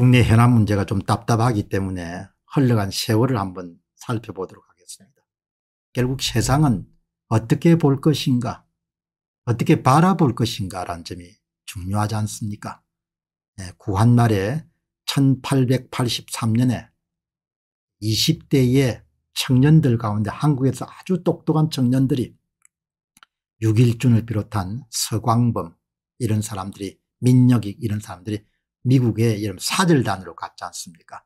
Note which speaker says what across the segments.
Speaker 1: 국내 현안 문제가 좀 답답하기 때문에 흘러간 세월을 한번 살펴보도록 하겠습니다. 결국 세상은 어떻게 볼 것인가 어떻게 바라볼 것인가 라는 점이 중요하지 않습니까 네, 구한말에 1883년에 20대의 청년들 가운데 한국에서 아주 똑똑한 청년들이 육일준을 비롯한 서광범 이런 사람들이 민혁익 이런 사람들이 미국의 이런 사절단으로 갔지 않습니까?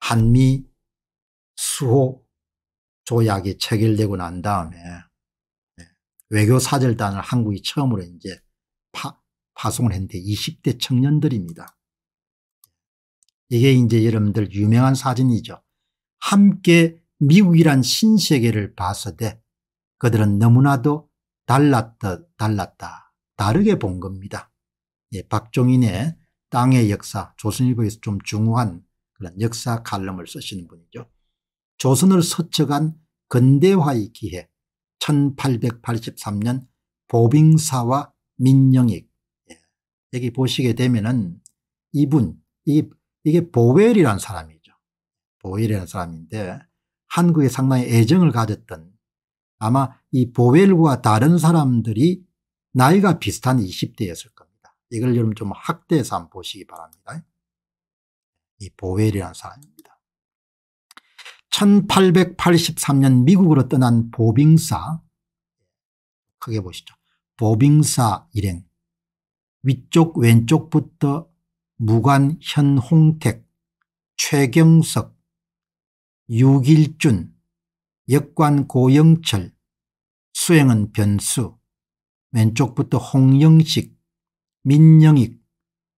Speaker 1: 한미 수호 조약이 체결되고 난 다음에 예, 외교 사절단을 한국이 처음으로 이제 파, 파송을 했는데 20대 청년들입니다. 이게 이제 여러분들 유명한 사진이죠. 함께 미국이란 신세계를 봐서되 그들은 너무나도 달랐다, 달랐다, 다르게 본 겁니다. 예, 박종인의 땅의 역사, 조선일보에서 좀중요한 그런 역사 칼럼을 쓰시는 분이죠. 조선을 서척한 근대화의 기해 1883년 보빙사와 민영익 예. 여기 보시게 되면은 이분 이 이게 보웰이라는 사람이죠. 보웰이라는 사람인데 한국에 상당히 애정을 가졌던 아마 이 보웰과 다른 사람들이 나이가 비슷한 20대였을 이걸 여러분 좀확대해서 한번 보시기 바랍니다. 이 보웰이라는 사람입니다. 1883년 미국으로 떠난 보빙사 크게 보시죠. 보빙사 일행 위쪽 왼쪽부터 무관 현홍택 최경석 유길준 역관 고영철 수행은 변수 왼쪽부터 홍영식 민영익,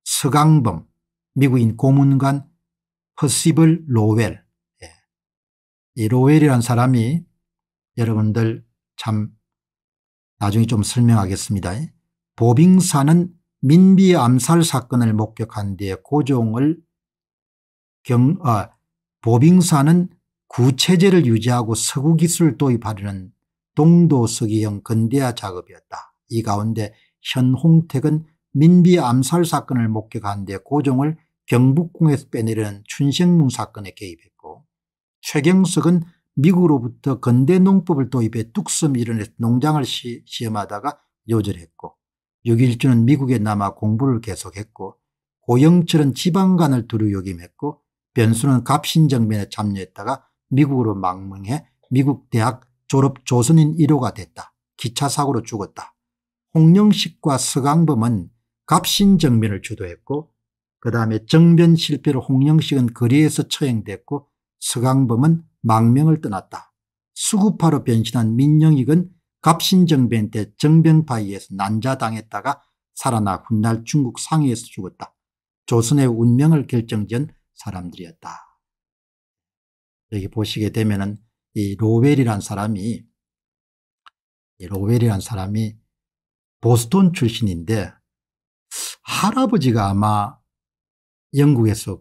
Speaker 1: 서강범, 미국인 고문관 퍼시블 로웰. 예. 이 로웰이라는 사람이 여러분들 참 나중에 좀 설명하겠습니다. 보빙사는 민비 암살 사건을 목격한 뒤에 고종을 경, 아, 보빙사는 구체제를 유지하고 서구 기술을 도입하려는 동도서기형 근대화 작업이었다. 이 가운데 현홍택은 민비 암살 사건을 목격한 데 고종을 경북궁에서 빼내려는 춘생문 사건에 개입했고 최경석은 미국으로부터 건대 농법을 도입해 뚝섬 일원에서 농장을 시, 험하다가 요절했고 6길주는 미국에 남아 공부를 계속했고 고영철은 지방관을 두루 역임했고 변수는 갑신정변에 참여했다가 미국으로 망명해 미국 대학 졸업 조선인 1호가 됐다. 기차사고로 죽었다. 홍영식과 서강범은 갑신정변을 주도했고 그 다음에 정변 실패로 홍영식은 거리에서 처형됐고 서강범은 망명을 떠났다. 수구파로 변신한 민영익은 갑신정변 때 정변파에 위서 난자당했다가 살아나 훗날 중국 상해에서 죽었다. 조선의 운명을 결정지은 사람들이었다. 여기 보시게 되면은 이 로웰이란 사람이 로웰이란 사람이 보스톤 출신인데 할아버지가 아마 영국에서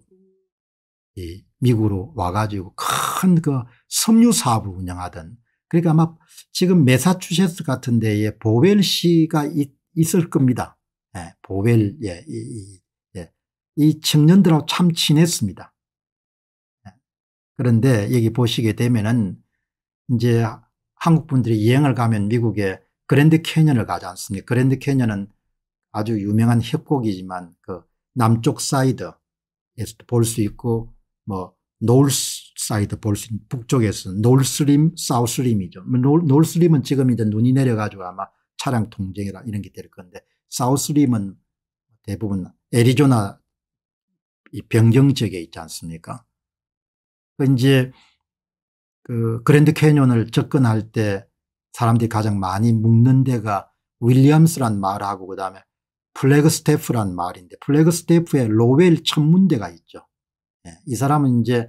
Speaker 1: 미국으로 와가지고 큰 그 섬유 사업을 운영하던 그러니까 아마 지금 메사추세츠 같은 데에 보벨 씨가 있을 겁니다. 예, 보벨 예, 이, 예, 이 청년들하고 참 친했습니다. 예, 그런데 여기 보시게 되면은 이제 한국 분들이 여행을 가면 미국에 그랜드 캐년을 가지 않습니까? 그랜드 캐년은 아주 유명한 협곡이지만 그 남쪽 사이드에서도 볼 수 있고 뭐 노스 사이드 볼 수 있는 북쪽에서 노스림 사우스림이죠. 뭐 노스림은 지금 이제 눈이 내려가지고 아마 차량 통제라 이런 게 될 건데 사우스림은 대부분 애리조나 이 변경 지역에 있지 않습니까? 그 이제 그 그랜드 캐년을 접근할 때 사람들이 가장 많이 묵는 데가 윌리엄스란 마을하고 그다음에 플래그 스태프란 말인데 플래그 스태프의 로웰 천문대가 있죠. 예, 이 사람은 이제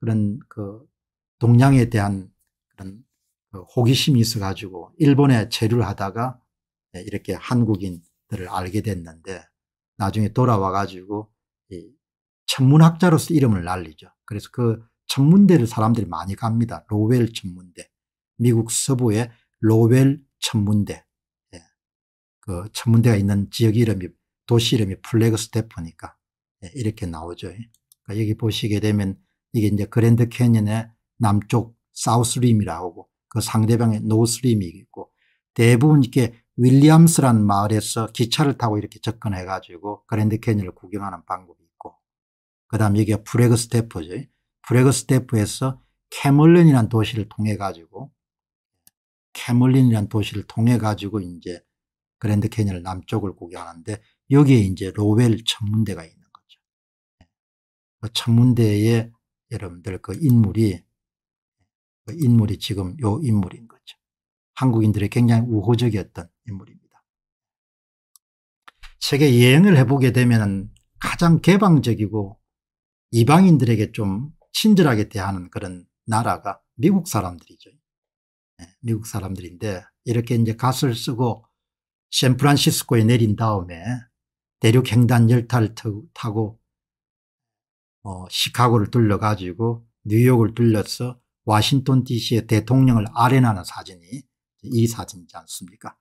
Speaker 1: 그런 그 동양에 대한 그런 그 호기심이 있어 가지고 일본에 체류를 하다가 예, 이렇게 한국인들을 알게 됐는데 나중에 돌아와 가지고 이 천문학자로서 이름을 날리죠. 그래서 그 천문대를 사람들이 많이 갑니다. 로웰 천문대. 미국 서부의 로웰 천문대. 그 천문대가 있는 지역 이름이 도시 이름이 플래그스테프니까 예, 이렇게 나오죠. 예. 그러니까 여기 보시게 되면 이게 이제 그랜드 캐년의 남쪽 사우스림이라고 하고 그 상대방의 노스림이 있고 대부분 이렇게 윌리엄스란 마을에서 기차를 타고 이렇게 접근해 가지고 그랜드 캐니언을 구경하는 방법이 있고 그다음 여기가 프레그스테프죠. 예. 프레그스테프에서 캐멀린이라는 도시를 통해 가지고 캐멀린이라는 도시를 통해 가지고 이제 그랜드 캐니언 남쪽을 구경하는데 여기에 이제 로웰 천문대가 있는 거죠. 그 천문대에 여러분들 그 인물이 그 인물이 지금 요 인물인 거죠. 한국인들의 굉장히 우호적이었던 인물입니다. 세계 여행을 해보게 되면 가장 개방적이고 이방인들에게 좀 친절하게 대하는 그런 나라가 미국 사람들이죠. 예, 미국 사람들인데 이렇게 이제 갓을 쓰고 샌프란시스코에 내린 다음에 대륙 횡단 열차를 타고 어, 시카고를 둘러가지고 뉴욕을 둘러서 와싱턴 DC의 대통령을 아련하는 사진이 이 사진이지 않습니까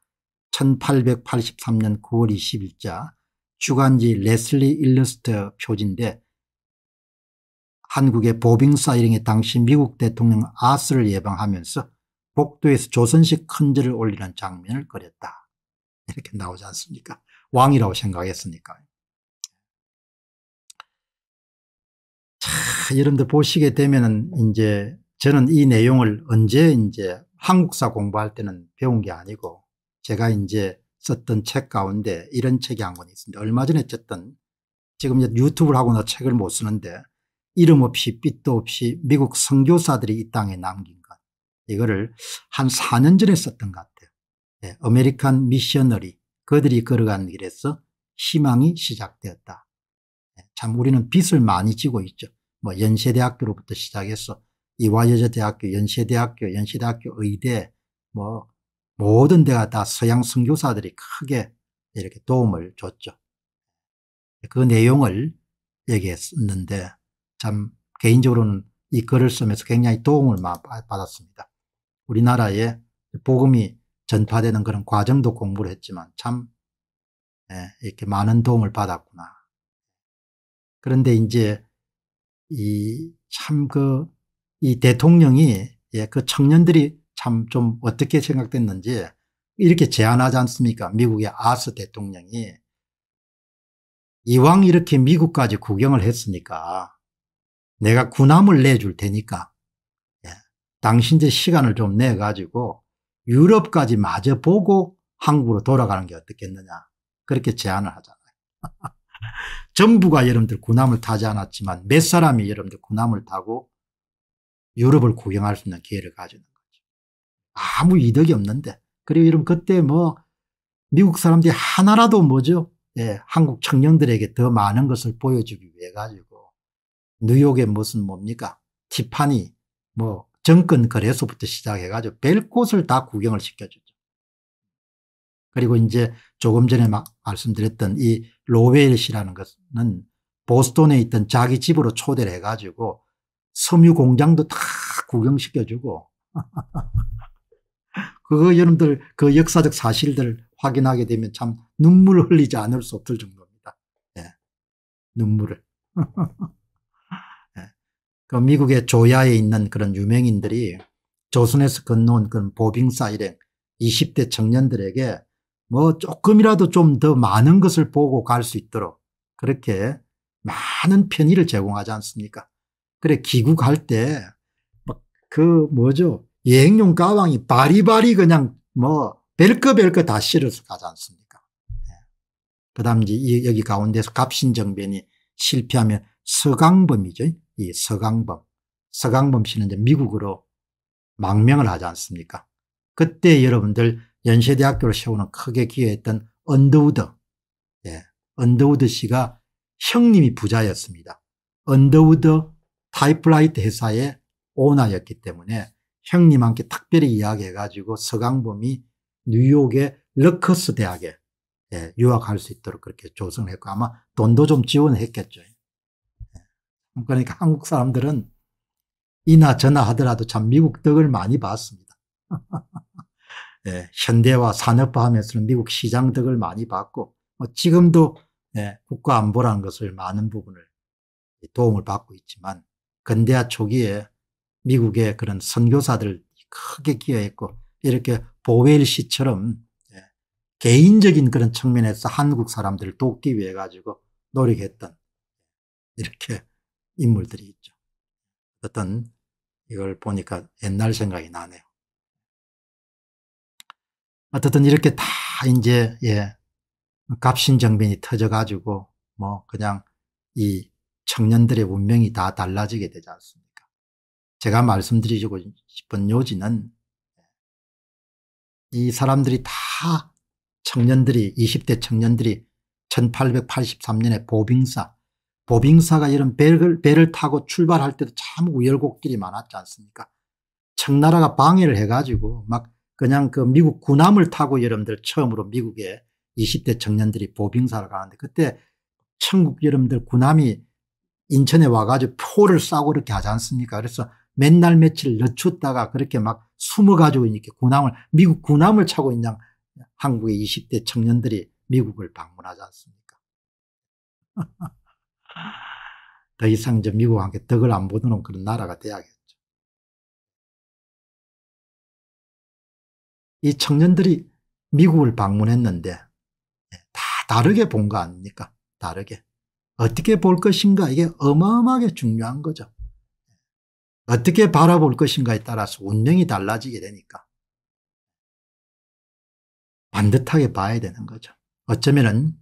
Speaker 1: 1883년 9월 20일자 주간지 레슬리 일러스트 표지인데 한국의 보빙사이링이 당시 미국 대통령 아스를 예방하면서 복도에서 조선식 큰절을 올리는 장면을 그렸다. 이렇게 나오지 않습니까? 왕이라고 생각했으니까. 자, 여러분들 보시게 되면은 이제 저는 이 내용을 언제 이제 한국사 공부할 때는 배운 게 아니고 제가 이제 썼던 책 가운데 이런 책이 한권 있습니다. 얼마 전에 썼던 지금 유튜브를 하고나 책을 못 쓰는데 이름 없이 빛도 없이 미국 선교사들이 이 땅에 남긴 것 이거를 한 4년 전에 썼던 것 같아요. 네, 아메리칸 미셔너리 그들이 걸어간 길에서 희망이 시작되었다. 네, 참 우리는 빚을 많이 지고 있죠. 뭐 연세대학교로부터 시작해서 이화여자대학교, 연세대학교, 연세대학교 의대 뭐 모든 데가 다 서양 선교사들이 크게 이렇게 도움을 줬죠. 그 내용을 여기에 썼는데 참 개인적으로는 이 글을 쓰면서 굉장히 도움을 받았습니다. 우리나라에 복음이 전파되는 그런 과정도 공부를 했지만 참 예, 이렇게 많은 도움을 받았구나. 그런데 이제 이참그이 그, 대통령이 예, 그 청년들이 참 좀 어떻게 생각됐는지 이렇게 제안하지 않습니까? 미국의 아스 대통령이 이왕 이렇게 미국까지 구경을 했으니까 내가 군함을 내줄 테니까 예, 당신들 시간을 좀내 가지고 유럽까지 마저 보고 한국으로 돌아가는 게 어떻겠느냐 그렇게 제안을 하잖아요. 전부가 여러분들 군함을 타지 않았지만 몇 사람이 여러분들 군함을 타고 유럽을 구경할 수 있는 기회를 가지는 거죠. 아무 이득이 없는데 그리고 여러분 그때 뭐 미국 사람들이 하나라도 뭐죠 예, 한국 청년들에게 더 많은 것을 보여주기 위해 가지고 뉴욕의 무슨 뭡니까? 티파니, 뭐, 정권 거래소부터 시작해가지고 별 곳을 다 구경을 시켜주죠. 그리고 이제 조금 전에 막 말씀드렸던 이 로웰 씨라는 것은 보스턴에 있던 자기 집으로 초대를 해가지고 섬유 공장도 다 구경시켜주고 그거 여러분들 그 역사적 사실들 확인하게 되면 참눈물 흘리지 않을 수 없을 정도입니다. 예. 눈물을. 그 미국의 조야에 있는 그런 유명인들이 조선에서 건너온 그런 보빙사 일행 20대 청년들에게 뭐 조금이라도 좀 더 많은 것을 보고 갈 수 있도록 그렇게 많은 편의를 제공하지 않습니까? 그래 귀국할 때그 뭐죠 여행용 가방이 바리바리 그냥 뭐 별거 별거 다 실어서 가지 않습니까? 네. 그다음 이제 여기 가운데서 갑신정변이 실패하면 서강범이죠. 이 서강범, 서강범 씨는 이제 미국으로 망명을 하지 않습니까? 그때 여러분들 연세대학교를 세우는 크게 기여했던 언더우드, 예, 언더우드 씨가 형님이 부자였습니다. 언더우드 타이프라이트 회사의 오너였기 때문에 형님한테 특별히 이야기해가지고 서강범이 뉴욕의 러커스 대학에 예, 유학할 수 있도록 그렇게 조성했고 아마 돈도 좀 지원했겠죠. 음, 그러니까 한국 사람들은 이나 저나 하더라도 참 미국 덕을 많이 봤습니다. 예, 현대화 산업화하면서는 미국 시장 덕을 많이 봤고 뭐 지금도 예, 국가 안보라는 것을 많은 부분을 도움을 받고 있지만 근대화 초기에 미국의 그런 선교사들 크게 기여했고 이렇게 보웰 씨처럼 예, 개인적인 그런 측면에서 한국 사람들을 돕기 위해 가지고 노력했던 이렇게 인물들이 있죠. 어떤 이걸 보니까 옛날 생각이 나네요. 어쨌든 이렇게 다 이제 예, 갑신정변이 터져가지고 뭐 그냥 이 청년들의 운명이 다 달라지게 되지 않습니까? 제가 말씀드리고 싶은 요지는 이 사람들이 다 청년들이 20대 청년들이 1883년에 보빙사 보빙사가 이런 배를, 배를 타고 출발할 때도 참 우열곡들이 많았지 않습니까? 청나라가 방해를 해가지고 막 그냥 그 미국 군함을 타고 여러분들 처음으로 미국에 20대 청년들이 보빙사를 가는데 그때 천국 여러분들 군함이 인천에 와가지고 포를 싸고 이렇게 하지 않습니까? 그래서 맨날 며칠 늦췄다가 그렇게 막 숨어가지고 이렇게 군함을 미국 군함을 차고 있냥 한국의 20대 청년들이 미국을 방문하지 않습니까? 더 이상 이제 미국한테 덕을 안 보는 그런 나라가 돼야겠죠. 이 청년들이 미국을 방문했는데 예, 다 다르게 본 거 아닙니까? 다르게. 어떻게 볼 것인가 이게 어마어마하게 중요한 거죠. 어떻게 바라볼 것인가에 따라서 운명이 달라지게 되니까 반듯하게 봐야 되는 거죠. 어쩌면은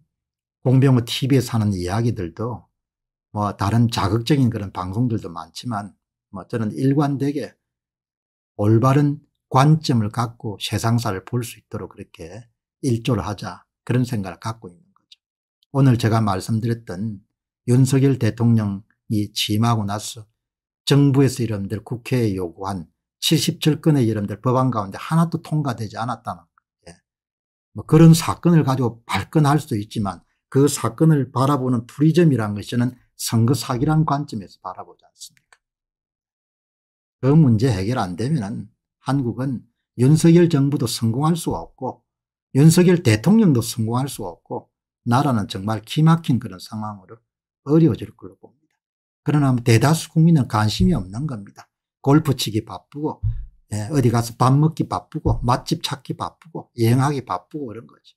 Speaker 1: 공병호 TV에 사는 이야기들도 뭐 다른 자극적인 그런 방송들도 많지만 뭐 저는 일관되게 올바른 관점을 갖고 세상사를 볼 수 있도록 그렇게 일조를 하자 그런 생각을 갖고 있는 거죠. 오늘 제가 말씀드렸던 윤석열 대통령이 취임하고 나서 정부에서 이름들 국회에 요구한 77건의 이름들 법안 가운데 하나도 통과되지 않았다는 예뭐 그런 사건을 가지고 발끈할 수도 있지만 그 사건을 바라보는 프리즘이라는 것이 저는 선거 사기란 관점에서 바라보지 않습니까? 그 문제 해결 안 되면 한국은 윤석열 정부도 성공할 수가 없고 윤석열 대통령도 성공할 수가 없고 나라는 정말 기막힌 그런 상황으로 어려워질 걸로 봅니다. 그러나 뭐 대다수 국민은 관심이 없는 겁니다. 골프 치기 바쁘고 예, 어디 가서 밥 먹기 바쁘고 맛집 찾기 바쁘고 여행하기 바쁘고 그런 거죠.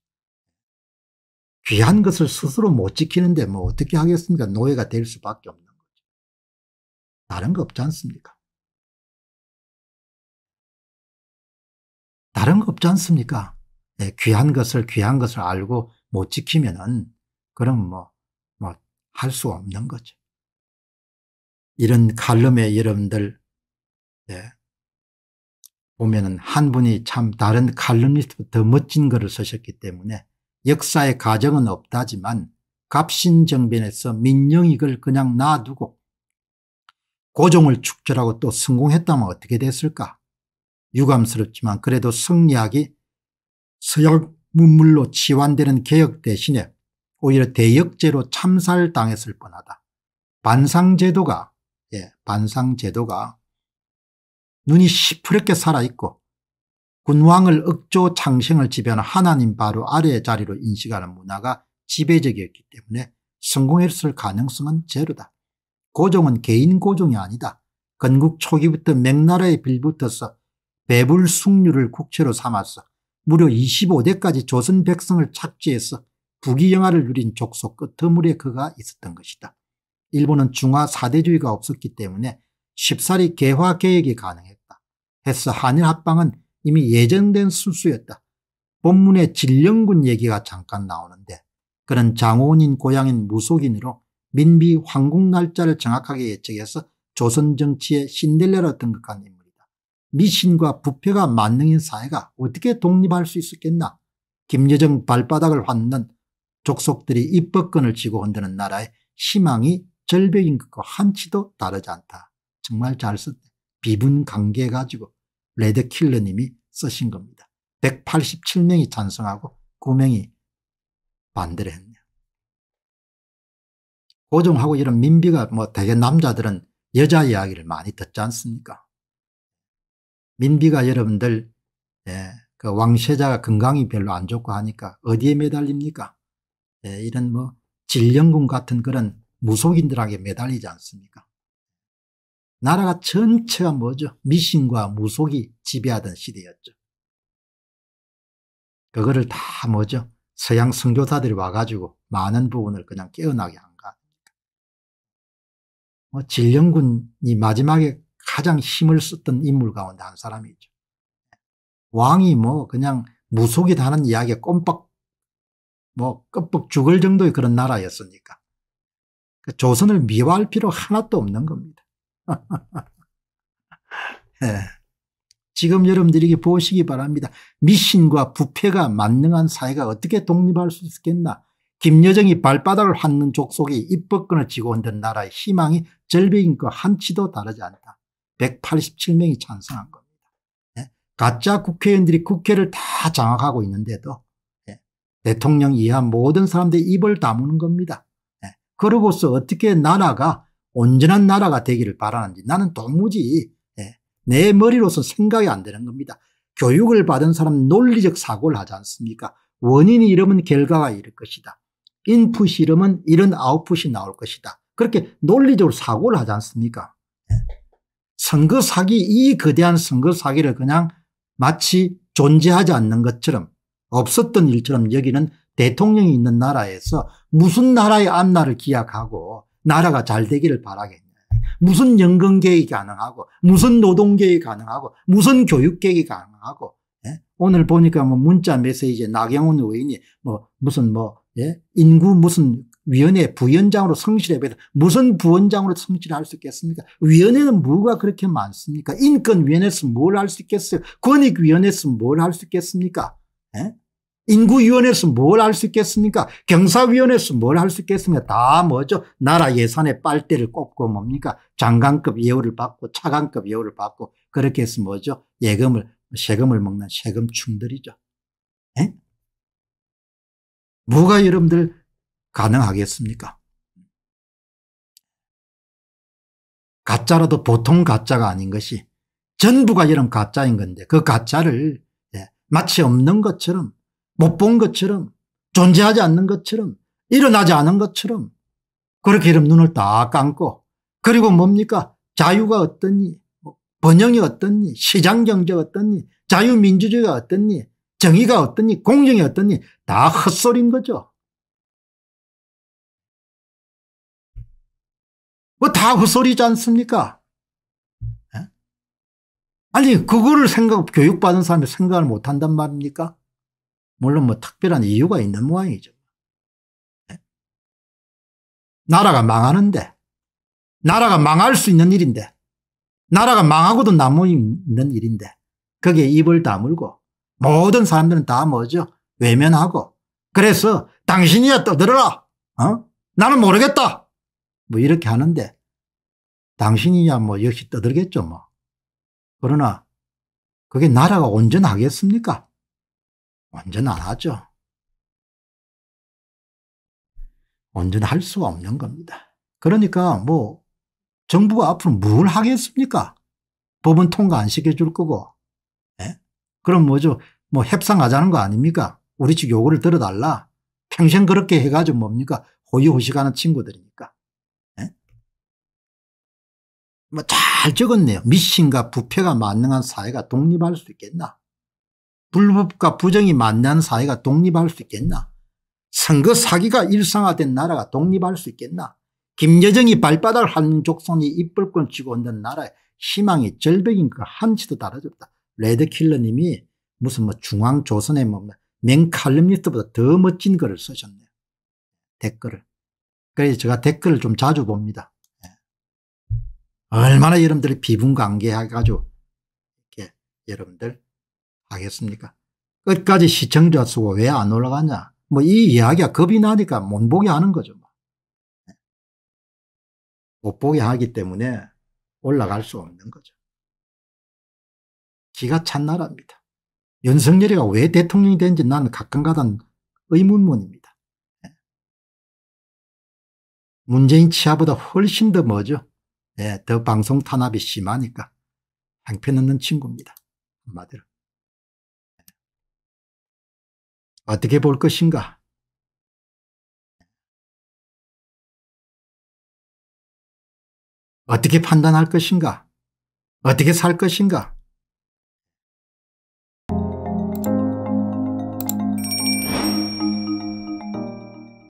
Speaker 1: 귀한 것을 스스로 못 지키는데 뭐 어떻게 하겠습니까? 노예가 될 수밖에 없는 거죠. 다른 거 없지 않습니까? 다른 거 없지 않습니까? 네, 귀한 것을 귀한 것을 알고 못 지키면은 그럼 뭐뭐 할 수 없는 거죠. 이런 칼럼의 여러분들 네, 예, 보면은 한 분이 참 다른 칼럼니스트보다 더 멋진 글을 쓰셨기 때문에 역사의 가정은 없다지만 갑신정변에서 민영익을 그냥 놔두고 고종을 축절하고 또 성공했다면 어떻게 됐을까 유감스럽지만 그래도 승리하기 서양 문물로 치환되는 개혁 대신에 오히려 대역죄로 참살당했을 뻔하다. 반상제도가 예, 반상제도가 눈이 시퍼렇게 살아있고 군왕을 억조 창생을 지배하는 하나님 바로 아래의 자리로 인식하는 문화가 지배적이었기 때문에 성공했을 가능성은 제로다. 고종은 개인 고종이 아니다. 건국 초기부터 맥나라에 빌붙어서 배불 숙류를 국채로 삼아서 무려 25대까지 조선 백성을 착지해서 부귀영화를 누린 족속 끄트물에 그가 있었던 것이다. 일본은 중화 사대주의가 없었기 때문에 쉽사리 개화 계획이 가능했다. 해서 한일 합방은 이미 예정된 술수였다. 본문의 진령군 얘기가 잠깐 나오는데 그는 장호원인 고향인 무속인으로 민비 황국 날짜를 정확하게 예측해서 조선 정치의 신델레라 등극한 인물이다. 미신과 부패가 만능인 사회가 어떻게 독립할 수 있었겠나? 김여정 발바닥을 환는 족속들이 입법권을 쥐고 흔드는 나라의 희망이 절벽인 것과 한치도 다르지 않다. 정말 잘 썼다. 비분 관계 가지고 레드킬러님이 쓰신 겁니다. 187명이 찬성하고 9명이 반대를 했네요. 고종하고 이런 민비가 뭐 대개 남자들은 여자 이야기를 많이 듣지 않습니까? 민비가 여러분들 예, 그 왕세자가 건강이 별로 안 좋고 하니까 어디에 매달립니까? 예, 이런 뭐 질령군 같은 그런 무속인들에게 매달리지 않습니까? 나라가 전체가 뭐죠? 미신과 무속이 지배하던 시대였죠. 그거를 다 뭐죠? 서양 선교사들이 와가지고 많은 부분을 그냥 깨어나게 한거 아닙니까? 뭐 진령군이 마지막에 가장 힘을 썼던 인물 가운데 한 사람이죠. 왕이 뭐 그냥 무속이다 는 이야기에 꼼빡 뭐 끄뻑 죽을 정도의 그런 나라였으니까 그 조선을 미워할 필요 하나도 없는 겁니다. 네. 지금 여러분들이 보시기 바랍니다. 미신과 부패가 만능한 사회가 어떻게 독립할 수 있겠나. 김여정이 발바닥을 핥는 족속이 입법권을 지고온는 나라의 희망이 절벽인 것 한치도 다르지 않다. 187명이 찬성한 겁니다. 네. 가짜 국회의원들이 국회를 다 장악하고 있는데도 네. 대통령 이하 모든 사람들이 입을 다무는 겁니다. 네. 그러고서 어떻게 나라가 온전한 나라가 되기를 바라는지 나는 도무지 예, 내 머리로서 생각이 안 되는 겁니다. 교육을 받은 사람 논리적 사고를 하지 않습니까? 원인이 이러면 결과가 이럴 것이다. 인풋이 이러면 이런 아웃풋이 나올 것이다. 그렇게 논리적으로 사고를 하지 않습니까? 예. 선거 사기, 이 거대한 선거 사기를 그냥 마치 존재하지 않는 것처럼 없었던 일처럼 여기는 대통령이 있는 나라에서 무슨 나라의 앞날을 기약하고 나라가 잘 되기를 바라겠냐. 무슨 연금개혁이 가능하고, 무슨 노동개혁이 가능하고, 무슨 교육개혁이 가능하고, 예? 오늘 보니까 뭐 문자 메시지에 나경원 의원이 뭐 무슨 뭐, 예? 인구 무슨 위원회 부위원장으로 성실해봐야 무슨 부원장으로 성실할 수 있겠습니까? 위원회는 뭐가 그렇게 많습니까? 인권위원회에서 뭘 할 수 있겠어요? 권익위원회에서 뭘 할 수 있겠습니까? 예? 인구위원회에서 뭘 할 수 있겠습니까? 경사위원회에서 뭘 할 수 있겠습니까? 다 뭐죠? 나라 예산의 빨대를 꼽고 뭡니까? 장관급 예우를 받고 차관급 예우를 받고 그렇게 해서 뭐죠? 예금을 세금을 먹는 세금충들이죠. 에? 예? 뭐가 여러분들 가능하겠습니까? 가짜라도 보통 가짜가 아닌 것이 전부가 이런 가짜인 건데 그 가짜를 예, 마치 없는 것처럼 못본 것처럼 존재하지 않는 것처럼 일어나지 않은 것처럼 그렇게 이러 눈을 다 감고 그리고 뭡니까 자유가 어떻니 번영이 어떻니 시장경제가 어떻니 자유민주주의가 어떻니 정의가 어떻니 공정이 어떻니다 헛소리인 거죠. 뭐 다 헛소리지 않습니까? 예? 아니 그거를 생각 교육받은 사람이 생각을 못한단 말입니까? 물론 뭐 특별한 이유가 있는 모양이죠. 예? 나라가 망하는데 나라가 망할 수 있는 일인데 나라가 망하고도 남아있는 일인데 거기에 입을 다물고 모든 사람들은 다 뭐죠? 외면하고 그래서 당신이야 떠들어라. 어? 나는 모르겠다. 뭐 이렇게 하는데 당신이야 뭐 역시 떠들겠죠 뭐. 그러나 그게 나라가 온전하겠습니까? 완전 안 하죠. 완전 할 수가 없는 겁니다. 그러니까 뭐 정부가 앞으로 뭘 하겠습니까? 법은 통과 안 시켜줄 거고. 예? 그럼 뭐죠? 뭐 협상하자는 거 아닙니까? 우리 측 요구를 들어달라. 평생 그렇게 해가지고 뭡니까? 호의호식하는 친구들이니까. 예? 뭐잘 적었네요. 미신과 부패가 만능한 사회가 독립할 수 있겠나? 불법과 부정이 만난 사회가 독립할 수 있겠나 선거 사기가 일상화된 나라가 독립할 수 있겠나 김여정이 발바닥을 한 족손이 입벌권 쥐고 온 나라의 희망이 절벽인 그 한치도 다르졌다. 레드킬러님이 무슨 뭐 중앙조선의 뭐 맹칼럼니스트보다 더 멋진 글을 쓰셨네요. 댓글을. 그래서 제가 댓글을 좀 자주 봅니다. 예. 얼마나 여러분들이 비분관계해가지고 이렇게 여러분들 하겠습니까 끝까지 시청자 수가 왜안 올라가냐 뭐 이 이야기가 겁이 나니까 못 보게 하는 거죠. 뭐. 네. 못 보게 하기 때문에 올라갈 수 없는 거죠. 기가 찬 나라입니다. 윤석열이가 왜 대통령이 되는지 나는 가끔가다 의문문입니다. 네. 문재인 치아보다 훨씬 더 뭐죠? 네, 더 방송 탄압이 심하니까. 형편없는 친구입니다. 한마디로. 어떻게 볼 것인가? 어떻게 판단할 것인가? 어떻게 살 것인가?